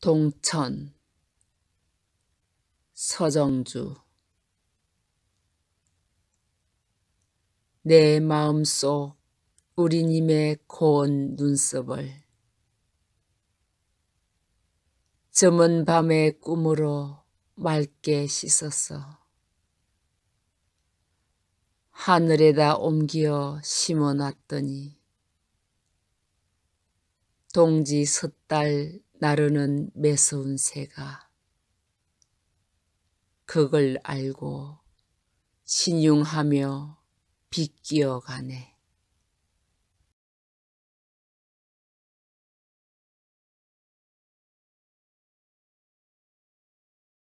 동천 서정주 내 마음속 우리님의 고운 눈썹을 저은 밤의 꿈으로 맑게 씻었어 하늘에다 옮겨 심어놨더니 동지 섣달 나르는 매서운 새가 그걸 알고 신용하며 빗기어 가네.